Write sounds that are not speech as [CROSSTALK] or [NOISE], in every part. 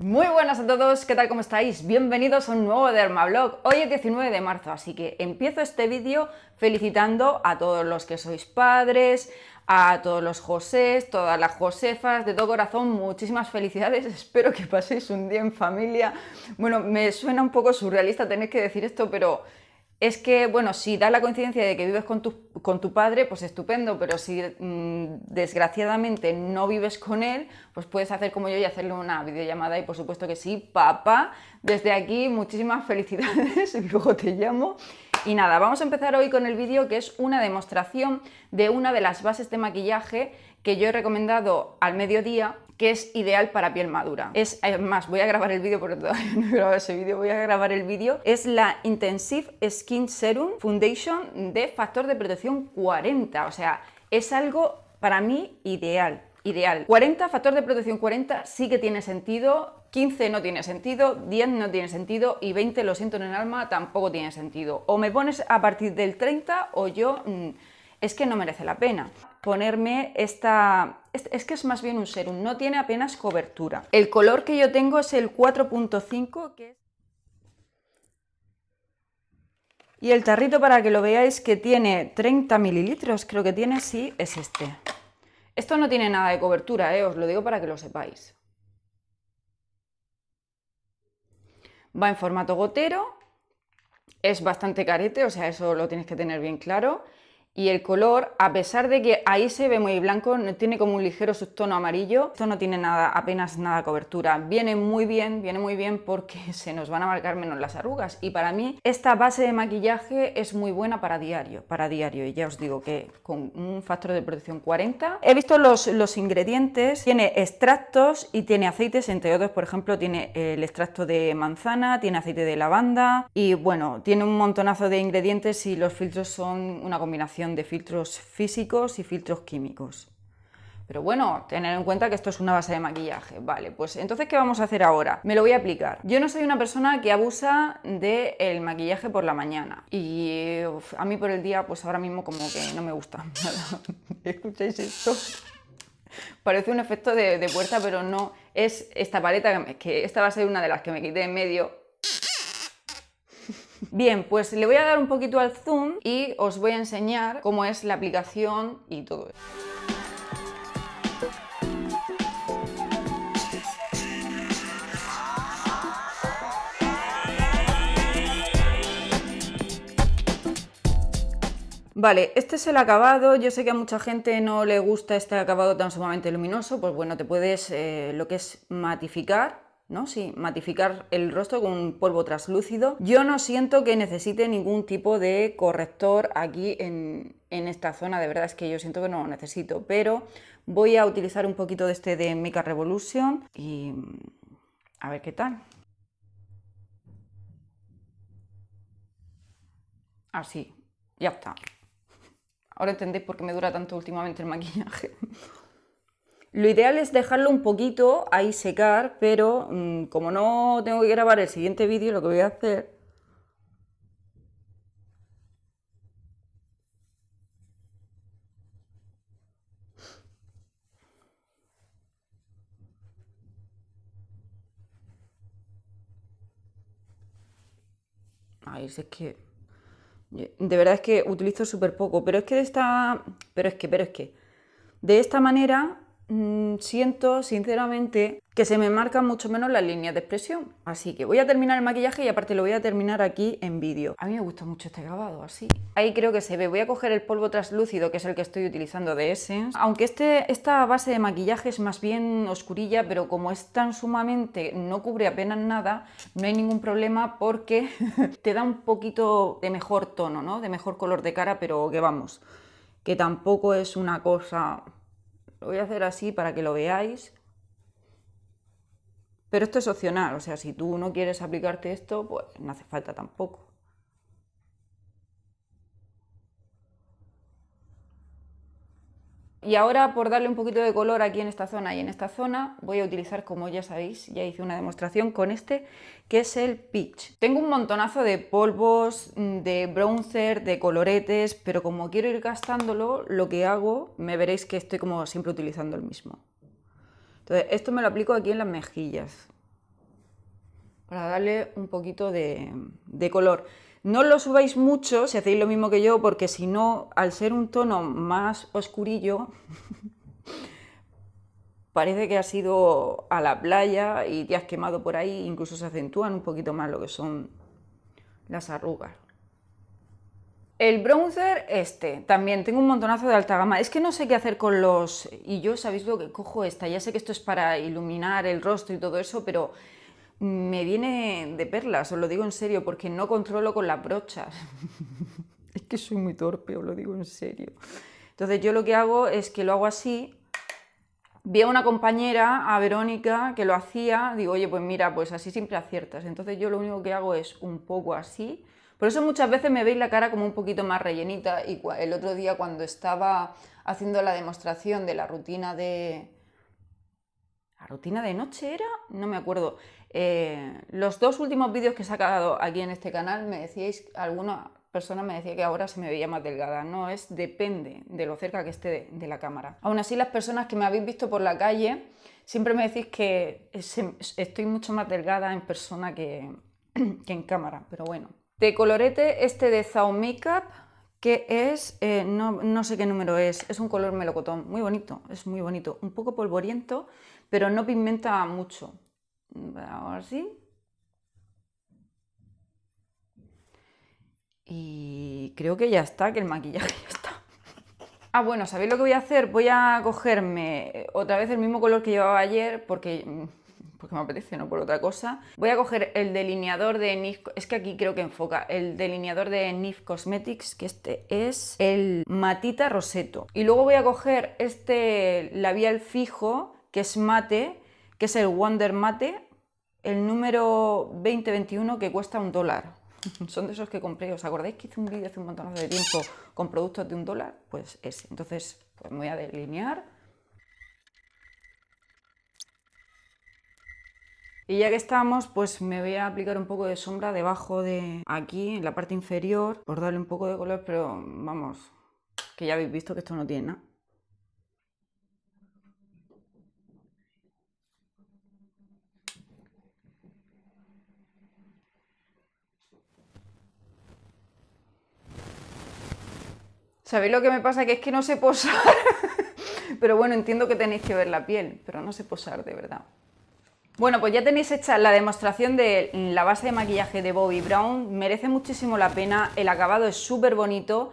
Muy buenas a todos, ¿qué tal? ¿Cómo estáis? Bienvenidos a un nuevo Dermablog. Hoy es 19 de marzo, así que empiezo este vídeo felicitando a todos los que sois padres, a todos los Josés, todas las Josefas, de todo corazón, muchísimas felicidades, [LAUGHS] espero que paséis un día en familia. Bueno, me suena un poco surrealista tener que decir esto, pero es que, bueno, si da la coincidencia de que vives con tu, con tu padre, pues estupendo, pero si mm, desgraciadamente no vives con él, pues puedes hacer como yo y hacerle una videollamada y por supuesto que sí, papá, desde aquí muchísimas felicidades y [LAUGHS] luego te llamo. Y nada, vamos a empezar hoy con el vídeo que es una demostración de una de las bases de maquillaje que yo he recomendado al mediodía que es ideal para piel madura. Es, eh, más, voy a grabar el vídeo porque todavía [LAUGHS] no he grabado ese vídeo, voy a grabar el vídeo. Es la Intensive Skin Serum Foundation de factor de protección 40, o sea, es algo para mí ideal. Ideal. 40, factor de protección 40 sí que tiene sentido, 15 no tiene sentido, 10 no tiene sentido y 20, lo siento en el alma, tampoco tiene sentido. O me pones a partir del 30 o yo... Mm, es que no merece la pena ponerme esta... Es que es más bien un serum, no tiene apenas cobertura. El color que yo tengo es el 4.5, que Y el tarrito, para que lo veáis, que tiene 30 mililitros, creo que tiene, sí, es este. Esto no tiene nada de cobertura, eh, os lo digo para que lo sepáis. Va en formato gotero, es bastante carete, o sea, eso lo tienes que tener bien claro. Y el color, a pesar de que ahí se ve muy blanco, tiene como un ligero subtono amarillo. Esto no tiene nada, apenas nada cobertura. Viene muy bien, viene muy bien porque [LAUGHS] se nos van a marcar menos las arrugas. Y para mí esta base de maquillaje es muy buena para diario, para diario. Y ya os digo que con un factor de protección 40. He visto los, los ingredientes. Tiene extractos y tiene aceites, entre otros, por ejemplo, tiene el extracto de manzana, tiene aceite de lavanda. Y bueno, tiene un montonazo de ingredientes y los filtros son una combinación de filtros físicos y filtros químicos. Pero bueno, tener en cuenta que esto es una base de maquillaje. Vale, pues entonces, ¿qué vamos a hacer ahora? Me lo voy a aplicar. Yo no soy una persona que abusa del maquillaje por la mañana. Y a mí por el día, pues ahora mismo como que no me gusta. [LAUGHS] ¿Escucháis esto? Parece un efecto de, puerta, pero no es esta paleta que, que esta va a ser una de las que me quité en medio Bien, pues le voy a dar un poquito al zoom y os voy a enseñar cómo es la aplicación y todo Vale, este es el acabado. Yo sé que a mucha gente no le gusta este acabado tan sumamente luminoso, pues bueno, te puedes eh, lo que es matificar ¿no? Sí, matificar el rostro con un polvo traslúcido, Yo no siento que necesite ningún tipo de corrector aquí en, esta zona, de verdad es que yo siento que no lo necesito, pero voy a utilizar un poquito de este de Mica Revolution y mm, a ver qué tal. Así, ya está. Ahora entendéis por qué me dura tanto últimamente el maquillaje. [LAUGHS] Lo ideal es dejarlo un poquito ahí secar, pero mm, como no tengo que grabar el siguiente vídeo, lo que voy a hacer Ay, es que. De verdad es que utilizo súper poco. Pero es que de esta. Pero es que, pero es que. De esta manera Mm, siento sinceramente que se me marca mucho menos las líneas de expresión. Así que voy a terminar el maquillaje y aparte lo voy a terminar aquí en vídeo. A mí me gusta mucho este acabado, así. Ahí creo que se ve. Voy a coger el polvo traslúcido, que es el que estoy utilizando de Essence. Aunque este, esta base de maquillaje es más bien oscurilla, pero como es tan sumamente, no cubre apenas nada, no hay ningún problema porque [LAUGHS] te da un poquito de mejor tono, ¿no? De mejor color de cara, pero que vamos, que tampoco es una cosa lo voy a hacer así para que lo veáis. Pero esto es opcional, o sea, si tú no quieres aplicarte esto, pues no hace falta tampoco. Y ahora, por darle un poquito de color aquí en esta zona y en esta zona, voy a utilizar, como ya sabéis, ya hice una demostración con este, que es el Peach. Tengo un montonazo de polvos, mm, de bronzer, de coloretes, pero como quiero ir gastándolo, lo que hago, me veréis que estoy como siempre utilizando el mismo. Entonces, esto me lo aplico aquí en las mejillas, para darle un poquito de, de color. No lo subáis mucho si hacéis lo mismo que yo, porque si no, al ser un tono más oscurillo, [LAUGHS] parece que has ido a la playa y te has quemado por ahí, incluso se acentúan un poquito más lo que son las arrugas. El bronzer este, también tengo un montonazo de alta gama. Es que no sé qué hacer con los... Y yo, ¿sabéis lo que cojo esta? Ya sé que esto es para iluminar el rostro y todo eso, pero me viene de perlas, os lo digo en serio, porque no controlo con las brochas. [LAUGHS] es que soy muy torpe, os lo digo en serio. Entonces yo lo que hago es que lo hago así. Vi a una compañera, a Verónica, que lo hacía, digo, oye, pues mira, pues así siempre aciertas. Entonces yo lo único que hago es un poco así. Por eso muchas veces me veis la cara como un poquito más rellenita y el otro día cuando estaba haciendo la demostración de la rutina de... ¿La rutina de noche era? No me acuerdo eh, los dos últimos vídeos que he sacado aquí en este canal me decíais, alguna persona me decía que ahora se me veía más delgada. No, es depende de lo cerca que esté de, la cámara. Aún así, las personas que me habéis visto por la calle siempre me decís que em, estoy mucho más delgada en persona [CLEARS THROAT] que, en cámara, pero bueno. De colorete este de Zao Makeup, que es, eh, no sé qué número es, es un color melocotón, muy bonito, es muy bonito, un poco polvoriento, pero no pigmenta mucho. Ahora sí. Y creo que ya está, que el maquillaje ya está. Ah, bueno, ¿sabéis lo que voy a hacer? Voy a cogerme eh, otra vez el mismo color que llevaba ayer, porque, mm, porque me apetece, no por otra cosa. Voy a coger el delineador de NIF, es que aquí creo que enfoca, el delineador de NIF Cosmetics, que este es el Matita Roseto. Y luego voy a coger este labial fijo, que es mate, que es el Wonder Mate, el número 2021 que cuesta un dólar. [LAUGHS] Son de esos que compré, ¿os acordáis que hice un vídeo hace un montón de tiempo con productos de un dólar? Pues ese. Entonces, pues me voy a delinear. Y ya que estamos, pues me voy a aplicar un poco de sombra debajo de aquí, en la parte inferior, por darle un poco de color, pero vamos, que ya habéis visto que esto no tiene nada. ¿Sabéis lo que me pasa? Que es que no sé posar. [LAUGHS] pero bueno, entiendo que tenéis que ver la piel, pero no sé posar de verdad. Bueno, pues ya tenéis hecha la demostración de la base de maquillaje de Bobbi Brown. Merece muchísimo la pena, el acabado es súper bonito.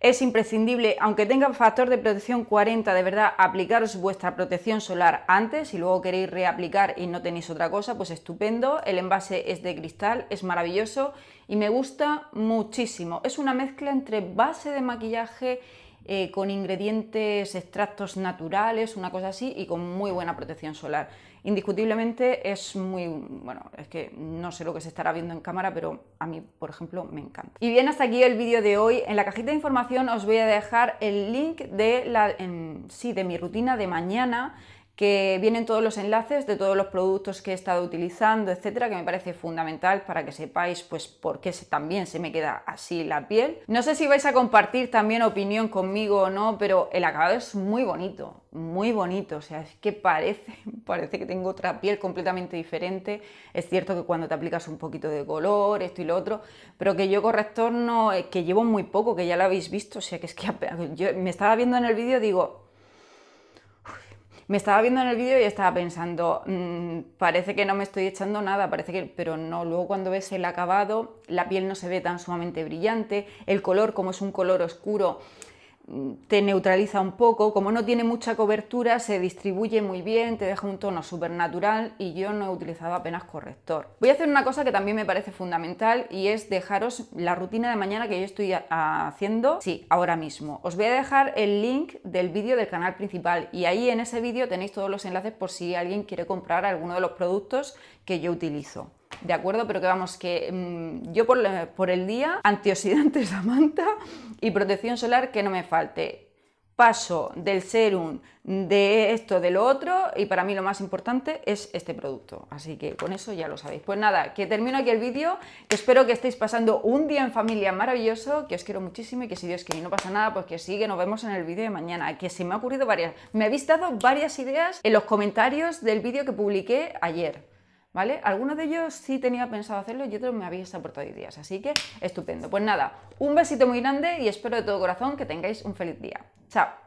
Es imprescindible, aunque tenga factor de protección 40, de verdad, aplicaros vuestra protección solar antes y luego queréis reaplicar y no tenéis otra cosa, pues estupendo. El envase es de cristal, es maravilloso y me gusta muchísimo. Es una mezcla entre base de maquillaje eh, con ingredientes extractos naturales, una cosa así, y con muy buena protección solar. Indiscutiblemente es muy, bueno, es que no sé lo que se estará viendo en cámara, pero a mí, por ejemplo, me encanta. Y bien, hasta aquí el vídeo de hoy. En la cajita de información os voy a dejar el link de, la, sí, de mi rutina de mañana que vienen todos los enlaces de todos los productos que he estado utilizando, etcétera, que me parece fundamental para que sepáis pues por qué también se me queda así la piel. No sé si vais a compartir también opinión conmigo o no, pero el acabado es muy bonito, muy bonito, o sea, es que parece parece que tengo otra piel completamente diferente. Es cierto que cuando te aplicas un poquito de color, esto y lo otro, pero que yo corrector no, eh, que llevo muy poco, que ya lo habéis visto, o sea que es que yo me estaba viendo en el vídeo, digo, me estaba viendo en el vídeo y estaba pensando, mm, parece que no me estoy echando nada, parece que, pero no, luego cuando ves el acabado, la piel no se ve tan sumamente brillante, el color, como es un color oscuro, te neutraliza un poco, como no tiene mucha cobertura, se distribuye muy bien, te deja un tono súper natural y yo no he utilizado apenas corrector. Voy a hacer una cosa que también me parece fundamental y es dejaros la rutina de mañana que yo estoy haciendo, sí, ahora mismo. Os voy a dejar el link del vídeo del canal principal y ahí en ese vídeo tenéis todos los enlaces por si alguien quiere comprar alguno de los productos que yo utilizo. ¿de acuerdo? Pero que vamos, que mm, yo por, el día, antioxidantes a manta y protección solar que no me falte paso del serum, de esto, de lo otro, y para mí lo más importante es este producto. Así que con eso ya lo sabéis. Pues nada, que termino aquí el vídeo, espero que estéis pasando un día en familia maravilloso, que os quiero muchísimo y que si Dios quiere no pasa nada, pues que sí, que nos vemos en el vídeo de mañana, que se me ha ocurrido varias, me habéis dado varias ideas en los comentarios del vídeo que publiqué ayer. ¿vale? Algunos de ellos sí tenía pensado hacerlo y otros me habéis aportado días, así que estupendo. Pues nada, un besito muy grande y espero de todo corazón que tengáis un feliz día. ¡Chao!